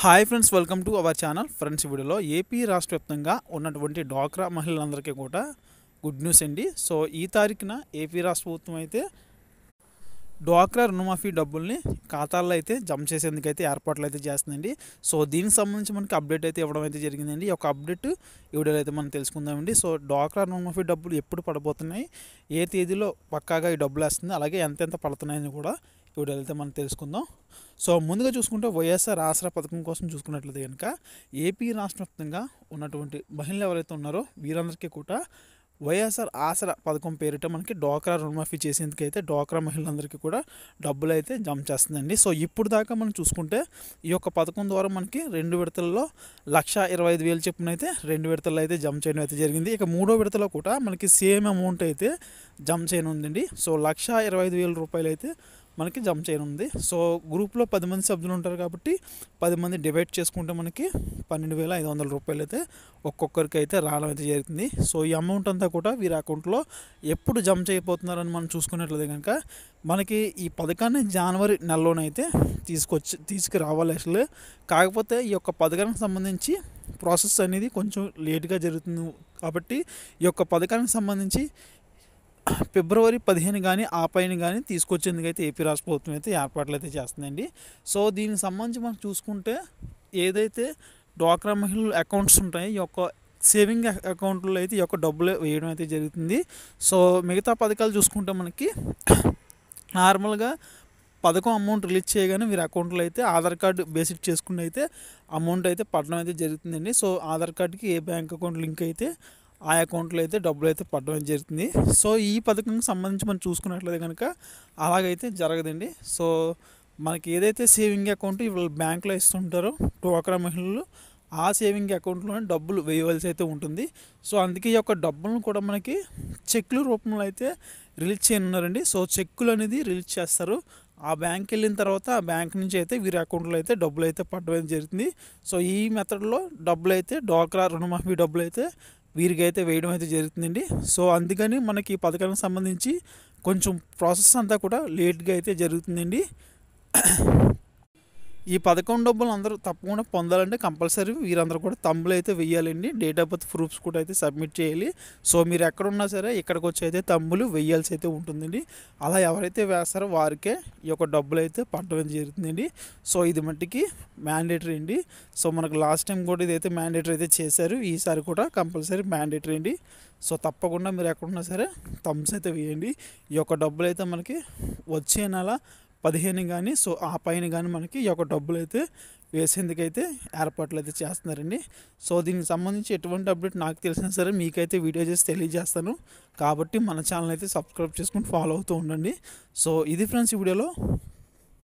hi friends welcome to our channel friends వీడియోలో AP రాష్ట్ర వ్యాప్తంగా ఉన్నటువంటి డ్వాక్రా మహిళలందరికీ కూడా గుడ్ న్యూస్ అండి సో ఈ తారీఖున ఏపీ రాష్ట్ర ప్రభుత్వం అయితే డ్వాక్రా రుణమాఫీ డబ్బుల్ని ఖాతాల్లో అయితే జమ చేసేందుకు అయితే ఏర్పాట్లు అయితే చేస్తుందండి సో దీనికి సంబంధించి మనకి అప్డేట్ అయితే ఇవ్వడం అయితే జరిగిందండి ఒక అప్డేట్ ఈ వీడియోలో అయితే మనం తెలుసుకుందామండి సో డ్వాక్రా రుణమాఫీ డబ్బులు ఎప్పుడు పడబోతున్నాయి ఏ తేదీలో పక్కాగా ఈ డబ్బులు వేస్తుంది అలాగే ఎంతెంత పడుతున్నాయని కూడా వీడియోలు అయితే మనం తెలుసుకుందాం సో ముందుగా చూసుకుంటే వైఎస్ఆర్ ఆసరా పథకం కోసం చూసుకున్నట్లయితే కనుక ఏపీ రాష్ట్ర వ్యాప్తంగా ఉన్నటువంటి మహిళలు ఎవరైతే ఉన్నారో వీరందరికీ కూడా వైఎస్ఆర్ ఆసరా పథకం పేరిట మనకి డోక్రా రుణమాఫీ చేసేందుకైతే డోక్రా మహిళలందరికీ కూడా డబ్బులు అయితే జమ చేస్తుందండి సో ఇప్పుడు దాకా మనం చూసుకుంటే ఈ యొక్క పథకం ద్వారా మనకి రెండు విడతల్లో లక్ష ఇరవై ఐదు వేలు చెప్పిన అయితే రెండు విడతల్లో అయితే జమ చేయడం అయితే జరిగింది ఇక మూడో విడతలో కూడా మనకి సేమ్ అమౌంట్ అయితే జమ చేయనుందండి సో లక్ష ఇరవై ఐదు వేల రూపాయలు అయితే మనకి జంప్ చేయనుంది సో గ్రూప్లో పది మంది సభ్యులు ఉంటారు కాబట్టి పది మంది డివైడ్ చేసుకుంటే మనకి పన్నెండు వేల ఐదు వందల రూపాయలు అయితే ఒక్కొక్కరికి అయితే రావడం అయితే జరుగుతుంది సో ఈ అమౌంట్ అంతా కూడా వీరి అకౌంట్లో ఎప్పుడు జమ చేయబోతున్నారని మనం చూసుకున్నట్లయితే కనుక మనకి ఈ పథకాన్ని జనవరి నెలలోనైతే తీసుకొచ్చి తీసుకురావాలి అసలు కాకపోతే ఈ యొక్క పథకానికి సంబంధించి ప్రాసెస్ అనేది కొంచెం లేట్గా జరుగుతుంది కాబట్టి ఈ యొక్క పథకానికి సంబంధించి ఫిబ్రవరి పదిహేను కానీ ఆ పైన కానీ తీసుకొచ్చేందుకు అయితే ఏపీ రాష్ట్ర ప్రభుత్వం అయితే ఏర్పాట్లు అయితే చేస్తుందండి సో దీనికి సంబంధించి మనం చూసుకుంటే ఏదైతే డ్వాక్రా మహిళలు అకౌంట్స్ ఉంటాయి ఈ యొక్క సేవింగ్ అకౌంట్లో అయితే ఈ యొక్క డబ్బులు వేయడం అయితే జరుగుతుంది సో మిగతా పథకాలు చూసుకుంటే మనకి నార్మల్గా పథకం అమౌంట్ రిలీజ్ చేయగానే మీరు అకౌంట్లో అయితే ఆధార్ కార్డు బేసిక్ చేసుకుని అయితే అమౌంట్ అయితే పడడం అయితే జరుగుతుందండి సో ఆధార్ కార్డుకి ఏ బ్యాంక్ అకౌంట్ లింక్ అయితే ఆ అకౌంట్లో అయితే డబ్బులు అయితే పడడం జరుగుతుంది సో ఈ పథకం సంబంధించి మనం చూసుకున్నట్లయితే కనుక అలాగైతే జరగదండి సో మనకి ఏదైతే సేవింగ్ అకౌంట్ ఇవాళ బ్యాంకులో ఇస్తుంటారో డ్వాక్రా మహిళలు ఆ సేవింగ్ అకౌంట్లోనే డబ్బులు వేయవలసి అయితే ఉంటుంది సో అందుకే ఈ యొక్క డబ్బులను కూడా మనకి చెక్లు రూపంలో అయితే రిలీజ్ చేయనున్నారండి సో చెక్కులు అనేది రిలీజ్ చేస్తారు ఆ బ్యాంక్ వెళ్ళిన తర్వాత ఆ బ్యాంక్ నుంచి అయితే వీరి అకౌంట్లో అయితే డబ్బులు అయితే పడడం జరుగుతుంది సో ఈ మెథడ్లో డబ్బులు అయితే డోక్రా రుణమాఫీ డబ్బులు అయితే వీరికైతే వేయడం అయితే జరుగుతుందండి సో అందుకని మనకి ఈ పథకానికి సంబంధించి కొంచెం ప్రాసెస్ అంతా కూడా లేట్గా అయితే జరుగుతుందండి ఈ పథకం డబ్బులు అందరూ తప్పకుండా పొందాలంటే కంపల్సరీ వీరందరూ కూడా తమ్ములు అయితే వెయ్యాలండి డేట్ ఆఫ్ బర్త్ ప్రూఫ్స్ కూడా అయితే సబ్మిట్ చేయాలి సో మీరు ఎక్కడున్నా సరే ఇక్కడికి వచ్చి అయితే తమ్ములు వెయ్యాల్సి అయితే ఉంటుందండి అలా ఎవరైతే వేస్తారో వారికే ఈ యొక్క డబ్బులు అయితే పట్టడం జరుగుతుందండి సో ఇది మట్టికి మ్యాండేటరీ అండి సో మనకు లాస్ట్ టైం కూడా ఇదైతే మ్యాండేటరీ అయితే చేశారు ఈసారి కూడా కంపల్సరీ మ్యాండేటరీ అండి సో తప్పకుండా మీరు ఎక్కడున్నా సరే థమ్స్ అయితే వేయండి ఈ యొక్క డబ్బులు అయితే మనకి వచ్చే నెల పదిహేను కానీ సో ఆ పైన కానీ మనకి ఈ యొక్క డబ్బులు అయితే వేసేందుకైతే ఏర్పాట్లు అయితే చేస్తున్నారండి సో దీనికి సంబంధించి ఎటువంటి అప్డేట్ నాకు తెలిసినా సరే మీకైతే వీడియో చేసి తెలియజేస్తాను కాబట్టి మన ఛానల్ అయితే సబ్స్క్రైబ్ చేసుకుని ఫాలో అవుతూ ఉండండి సో ఇది ఫ్రెండ్స్ ఈ వీడియోలో